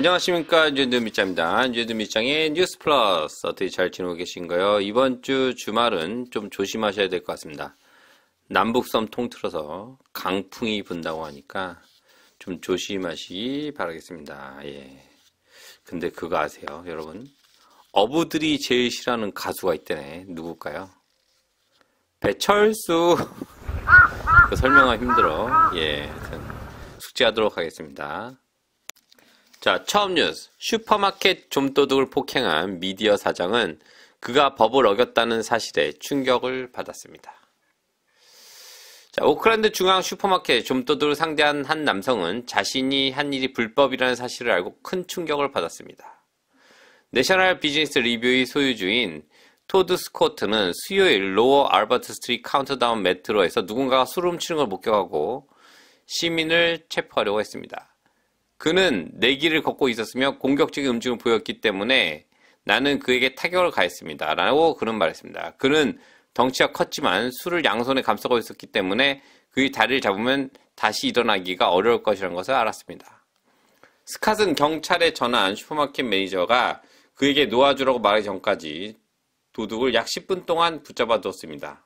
안녕하십니까 뉴스 밑장입니다. 뉴스 밑장의 뉴스 플러스 어떻게 잘 지내고 계신가요? 이번 주 주말은 좀 조심하셔야 될 것 같습니다. 남북섬 통틀어서 강풍이 분다고 하니까 좀 조심하시기 바라겠습니다. 예. 근데 그거 아세요, 여러분? 어부들이 제일 싫어하는 가수가 있대네. 누굴까요? 배철수. 그 설명하기 힘들어. 예. 숙지하도록 하겠습니다. 자, 처음 뉴스. 슈퍼마켓 좀도둑을 폭행한 미디어 사장은 그가 법을 어겼다는 사실에 충격을 받았습니다. 자, 오클랜드 중앙 슈퍼마켓 좀도둑을 상대한 한 남성은 자신이 한 일이 불법이라는 사실을 알고 큰 충격을 받았습니다. 내셔널 비즈니스 리뷰의 소유주인 토드 스코트는 수요일 로어 알버트 스트리 카운트다운 메트로에서 누군가가 술 훔치는 걸 목격하고 시민을 체포하려고 했습니다. 그는 내 길을 걷고 있었으며 공격적인 움직임을 보였기 때문에 나는 그에게 타격을 가했습니다. 라고 그는 말했습니다. 그는 덩치가 컸지만 술을 양손에 감싸고 있었기 때문에 그의 다리를 잡으면 다시 일어나기가 어려울 것이라는 것을 알았습니다. 스캇은 경찰에 전화한 슈퍼마켓 매니저가 그에게 놓아주라고 말하기 전까지 도둑을 약 10분 동안 붙잡아 두었습니다.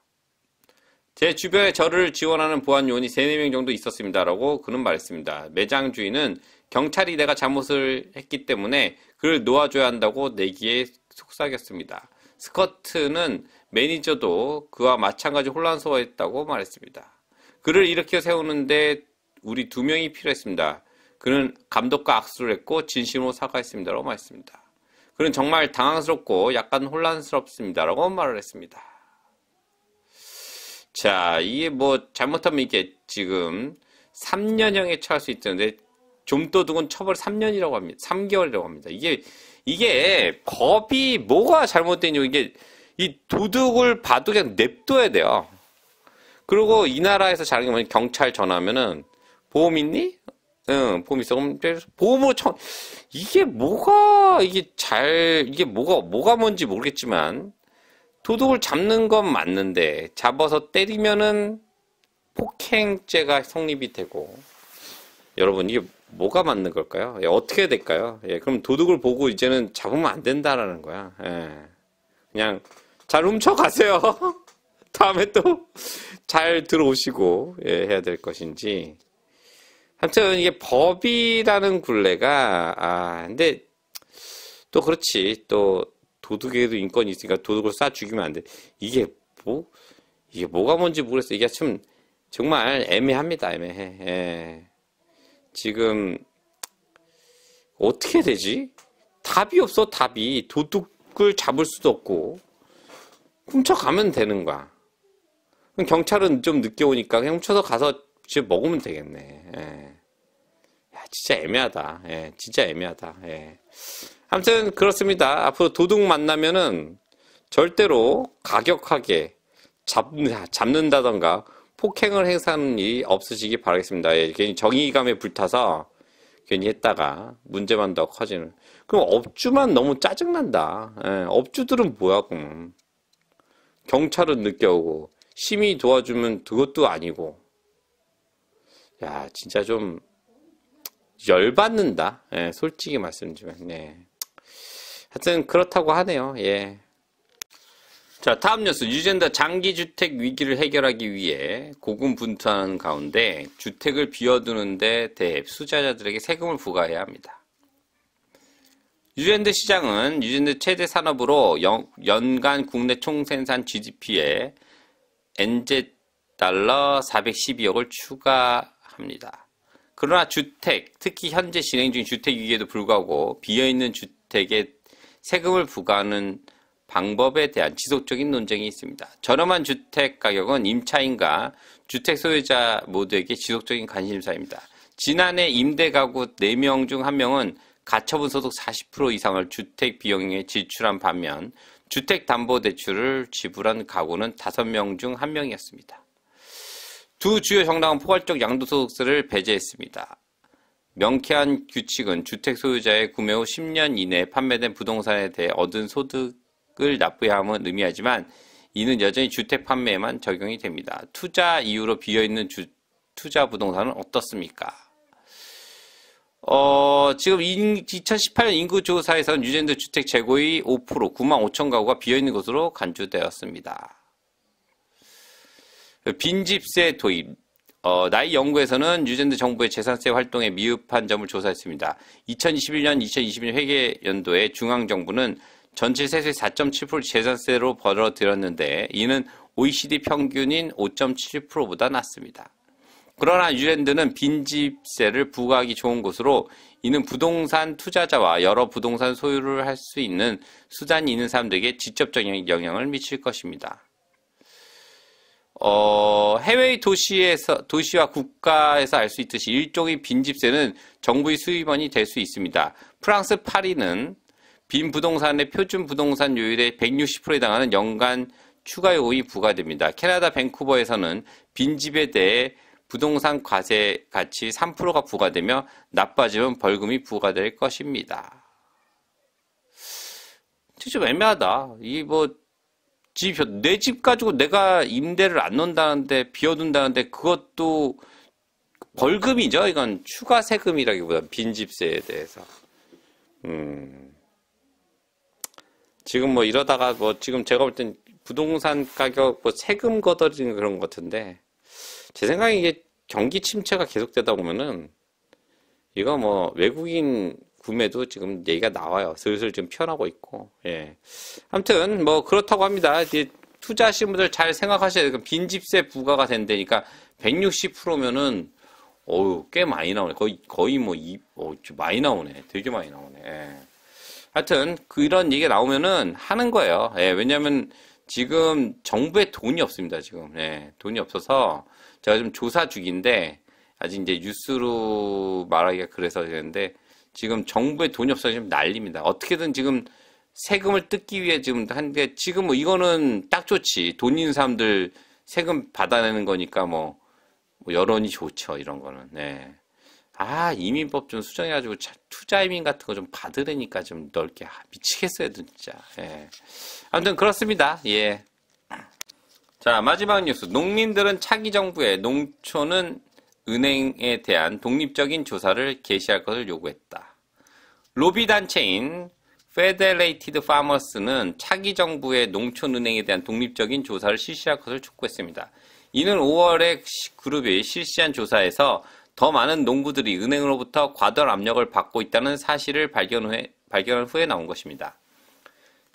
제 주변에 저를 지원하는 보안 요원이 3, 4명 정도 있었습니다라고 그는 말했습니다. 매장 주인은 경찰이 내가 잘못을 했기 때문에 그를 놓아줘야 한다고 내기에 속삭였습니다. 스커트는 매니저도 그와 마찬가지 혼란스러워했다고 말했습니다. 그를 일으켜 세우는데 우리 두 명이 필요했습니다. 그는 감독과 악수를 했고 진심으로 사과했습니다라고 말했습니다. 그는 정말 당황스럽고 약간 혼란스럽습니다라고 말을 했습니다. 자, 이게 뭐 잘못하면 이게 지금 3년형에 처할 수 있는데 좀도둑은 처벌 3년이라고 합니다. 3개월이라고 합니다. 이게 이게 법이 뭐가 잘못됐냐고 이게 이 도둑을 봐도 그냥 냅둬야 돼요. 그리고 이 나라에서 잘하는 게 뭐냐 경찰 전화하면은 보험 있니? 응, 보험 있어. 그럼 보험으로 청 이게 뭐가 이게 잘 이게 뭐가 뭐가 뭔지 모르겠지만 도둑을 잡는 건 맞는데 잡아서 때리면은 폭행죄가 성립이 되고 여러분 이게 뭐가 맞는 걸까요? 예, 어떻게 될까요? 예, 그럼 도둑을 보고 이제는 잡으면 안 된다라는 거야. 예, 그냥 잘 훔쳐가세요. 다음에 또 잘 들어오시고 예, 해야 될 것인지. 하여튼 이게 법이라는 굴레가 아 근데 또 그렇지 또 도둑에도 인권이 있으니까 도둑을 쏴 죽이면 안 돼. 이게 뭐, 이게 뭐가 뭔지 모르겠어. 이게 참, 정말 애매합니다. 애매해. 예. 지금, 어떻게 되지? 답이 없어, 답이. 도둑을 잡을 수도 없고, 훔쳐가면 되는 거야. 그럼 경찰은 좀 늦게 오니까 그냥 훔쳐서 가서 집 먹으면 되겠네. 예. 야, 진짜 애매하다. 예, 진짜 애매하다. 예. 아무튼 그렇습니다. 앞으로 도둑 만나면은 절대로 가격하게 잡, 잡는다던가 폭행을 행사하는 일이 없으시기 바라겠습니다. 예, 괜히 정의감에 불타서 괜히 했다가 문제만 더 커지는. 그럼 업주만 너무 짜증난다. 예, 업주들은 뭐야, 그럼. 경찰은 늦게 오고, 심의 도와주면 그것도 아니고. 야, 진짜 좀 열받는다. 예, 솔직히 말씀드리면. 네. 하여튼 그렇다고 하네요. 예. 자, 다음 뉴스. 뉴젠더 장기주택 위기를 해결하기 위해 고군분투하는 가운데 주택을 비워두는데 대해 수자자들에게 세금을 부과해야 합니다. 뉴젠랜드 시장은 뉴젠랜드 최대 산업으로 연간 국내 총생산 GDP에 NZ 달러 412억을 추가합니다. 그러나 주택, 특히 현재 진행 중인 주택 위기에도 불구하고 비어있는 주택에 세금을 부과하는 방법에 대한 지속적인 논쟁이 있습니다. 저렴한 주택 가격은 임차인과 주택 소유자 모두에게 지속적인 관심사입니다. 지난해 임대 가구 4명 중 1명은 가처분 소득 40% 이상을 주택 비용에 지출한 반면 주택 담보 대출을 지불한 가구는 5명 중 1명이었습니다. 두 주요 정당은 포괄적 양도소득세를 배제했습니다. 명쾌한 규칙은 주택 소유자의 구매 후 10년 이내에 판매된 부동산에 대해 얻은 소득을 납부함은 해야 의미하지만 이는 여전히 주택 판매에만 적용이 됩니다. 투자 이후로 비어있는 주, 투자 부동산은 어떻습니까? 어, 지금 2018년 인구조사에서는 유젠드 주택 재고의 5%, 9만 5천 가구가 비어있는 것으로 간주되었습니다. 빈집세 도입. 어, 나이 연구에서는 뉴젠드 정부의 재산세 활동에 미흡한 점을 조사했습니다. 2021년, 2022년 회계 연도에 중앙 정부는 전체 세수의 4.7%를 재산세로 벌어들였는데 이는 OECD 평균인 5.7%보다 낮습니다. 그러나 뉴젠드는 빈집세를 부과하기 좋은 곳으로 이는 부동산 투자자와 여러 부동산 소유를 할 수 있는 수단이 있는 사람들에게 직접적인 영향을 미칠 것입니다. 어, 해외의 도시에서, 도시와 국가에서 알 수 있듯이 일종의 빈집세는 정부의 수입원이 될 수 있습니다. 프랑스 파리는 빈 부동산의 표준 부동산 요율의 160%에 당하는 연간 추가 요금이 부과됩니다. 캐나다 밴쿠버에서는 빈집에 대해 부동산 과세 가치 3%가 부과되며 나빠지면 벌금이 부과될 것입니다. 좀 애매하다. 이뭐 집, 내 집 가지고 내가 임대를 안 넣는다는데, 비워둔다는데, 그것도 벌금이죠. 이건 추가 세금이라기보다 빈집세에 대해서. 음. 지금 뭐 이러다가 뭐 지금 제가 볼 땐 부동산 가격 뭐 세금 거어지는 그런 것 같은데, 제 생각에 이게 경기 침체가 계속되다 보면은, 이거 뭐 외국인 구매도 지금 얘기가 나와요. 슬슬 지금 피어나고 있고. 예. 아무튼 뭐 그렇다고 합니다. 이제 투자하시는 분들 잘 생각하셔야 돼요. 빈집세 부과가 된다니까 160%면은 어우 꽤 많이 나오네. 거의 거의 뭐 이, 어, 많이 나오네. 되게 많이 나오네. 예. 하여튼 그런 얘기가 나오면은 하는 거예요. 예, 왜냐면 지금 정부에 돈이 없습니다. 지금 예, 돈이 없어서 제가 좀 조사 중인데 아직 이제 뉴스로 말하기가 그래서 되는데 지금 정부에 돈이 없어서 지금 난립니다. 어떻게든 지금 세금을 뜯기 위해 지금 한데 지금 뭐 이거는 딱 좋지. 돈 있는 사람들 세금 받아내는 거니까 뭐, 뭐 여론이 좋죠. 이런 거는. 네. 아, 이민법 좀 수정해가지고 투자 이민 같은 거 좀 받으려니까 좀 넓게. 아, 미치겠어요, 진짜. 예. 아무튼 그렇습니다. 예. 자, 마지막 뉴스. 농민들은 차기 정부에 농촌은 은행에 대한 독립적인 조사를 개시할 것을 요구했다. 로비 단체인 페데레이티드 파머스는 차기 정부의 농촌은행에 대한 독립적인 조사를 실시할 것을 촉구했습니다. 이는 5월에 그룹이 실시한 조사에서 더 많은 농부들이 은행으로부터 과도한 압력을 받고 있다는 사실을 발견 후에, 발견한 후에 나온 것입니다.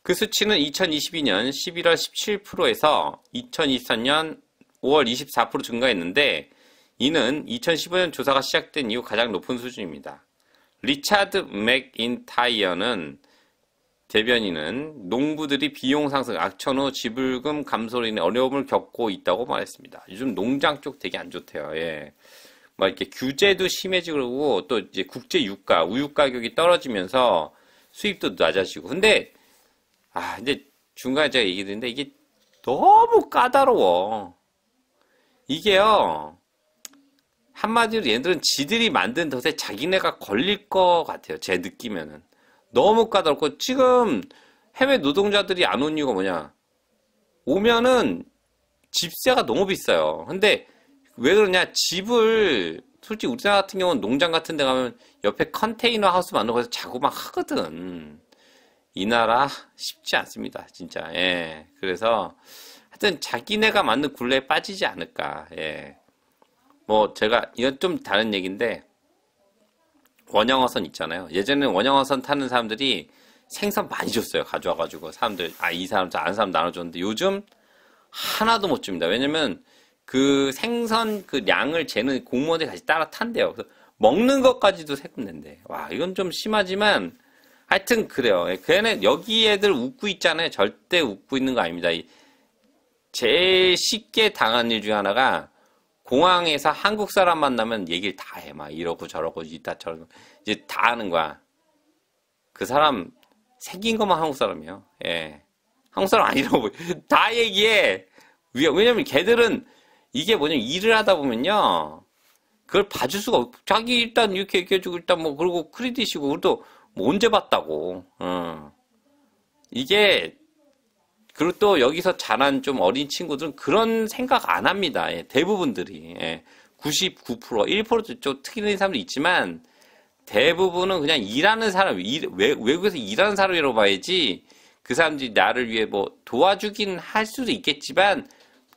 그 수치는 2022년 11월 17%에서 2023년 5월 24% 증가했는데 이는 2015년 조사가 시작된 이후 가장 높은 수준입니다. 리차드 맥인타이어는 대변인은 농부들이 비용 상승, 악천 후 지불금 감소로 인해 어려움을 겪고 있다고 말했습니다. 요즘 농장 쪽 되게 안 좋대요. 예. 막 이렇게 규제도 심해지고 또 이제 국제 유가, 우유 가격이 떨어지면서 수입도 낮아지고. 근데 아, 이제 중간에 제가 얘기 드는데 이게 너무 까다로워. 이게요. 한마디로 얘들은 지들이 만든 덫에 자기네가 걸릴 것 같아요. 제 느낌에는. 너무 까다롭고, 지금 해외 노동자들이 안 온 이유가 뭐냐. 오면은 집세가 너무 비싸요. 근데 왜 그러냐. 집을, 솔직히 우리나라 같은 경우는 농장 같은 데 가면 옆에 컨테이너 하우스 만들고 해서 자고 막 하거든. 이 나라 쉽지 않습니다. 진짜. 예. 그래서 하여튼 자기네가 만든 굴레에 빠지지 않을까. 예. 뭐 제가 이건 좀 다른 얘기인데 원형어선 있잖아요. 예전에는 원형어선 타는 사람들이 생선 많이 줬어요. 가져와가지고 사람들 아 이 사람 저 안 사람 나눠줬는데 요즘 하나도 못 줍니다. 왜냐면 그 생선 그 양을 재는 공무원들이 같이 따라 탄대요. 그래서 먹는 것까지도 세금 낸대. 와 이건 좀 심하지만 하여튼 그래요. 걔네 예, 그 여기 애들 웃고 있잖아요. 절대 웃고 있는 거 아닙니다. 제일 쉽게 당한 일 중에 하나가 공항에서 한국 사람 만나면 얘기를 다 해. 막 이러고 저러고 이따 저러고 이제 다 하는 거야. 그 사람 생긴 것만 한국 사람이에요. 예. 한국 사람 아니라고 다 얘기해. 왜냐면 걔들은 이게 뭐냐면 일을 하다 보면요. 그걸 봐줄 수가 없. 자기 일단 이렇게 얘기해주고 일단 뭐 그러고 크리딧이고 또뭐 언제 봤다고. 어. 이게 그리고 또 여기서 자란 좀 어린 친구들은 그런 생각 안 합니다. 예, 대부분들이. 예, 99%, 1%좀 특이한 사람도 있지만 대부분은 그냥 일하는 사람, 일, 외, 외국에서 일하는 사람이라고 봐야지 그 사람들이 나를 위해 뭐 도와주긴 할 수도 있겠지만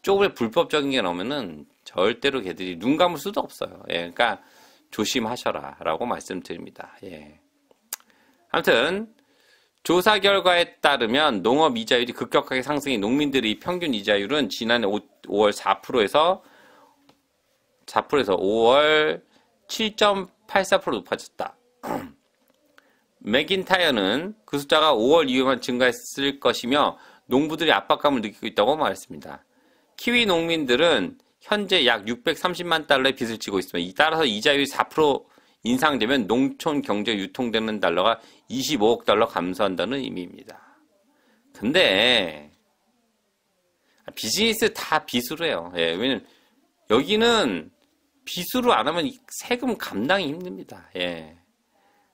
조금의 불법적인 게 나오면은 절대로 걔들이 눈 감을 수도 없어요. 예, 그러니까 조심하셔라 라고 말씀드립니다. 예. 아무튼 조사 결과에 따르면 농업 이자율이 급격하게 상승해 농민들의 평균 이자율은 지난해 5, 5월 4%에서 4%에서 5월 7.84% 높아졌다. 맥인타이어는 그 숫자가 5월 이후에만 증가했을 것이며 농부들이 압박감을 느끼고 있다고 말했습니다. 키위 농민들은 현재 약 630만 달러의 빚을 지고 있습니다. 따라서 이자율이 4% 인상되면 농촌 경제 유통되는 달러가 25억 달러 감소한다는 의미입니다. 근데 비즈니스 다 빚으로 해요. 예, 왜냐면 여기는 빚으로 안 하면 세금 감당이 힘듭니다. 예.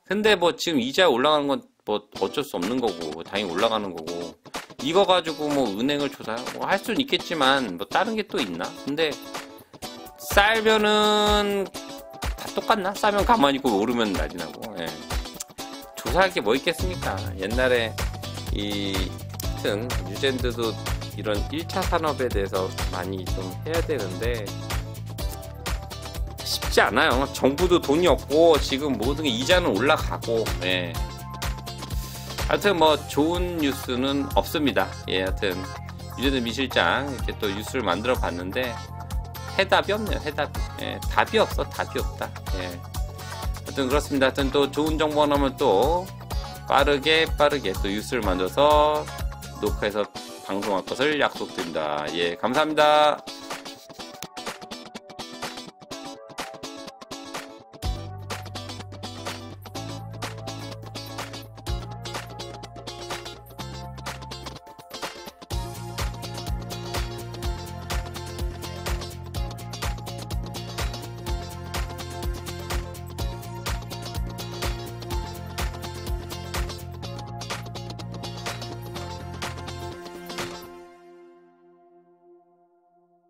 근데 뭐 지금 이자 올라가는 건 뭐 어쩔 수 없는 거고 당연히 올라가는 거고 이거 가지고 뭐 은행을 조사 뭐할 수는 있겠지만 뭐 다른 게 또 있나? 근데 쌀면은 다 똑같나? 싸면 가만히 있고 오르면 난리 나고. 예. 조사할 게 뭐 있겠습니까? 옛날에 이 하여튼 뉴젠드도 이런 1차 산업에 대해서 많이 좀 해야 되는데 쉽지 않아요. 정부도 돈이 없고 지금 모든 게 이자는 올라가고. 예. 하여튼 뭐 좋은 뉴스는 없습니다. 예, 하여튼 뉴젠드 미실장 이렇게 또 뉴스를 만들어 봤는데 해답이 없네요. 해답. 예, 답이 없어. 답이 없다. 예. 하여튼 그렇습니다. 하여튼 또 좋은 정보 나오면 또 빠르게 빠르게 또 뉴스를 만져서 녹화해서 방송할 것을 약속드립니다. 예, 감사합니다.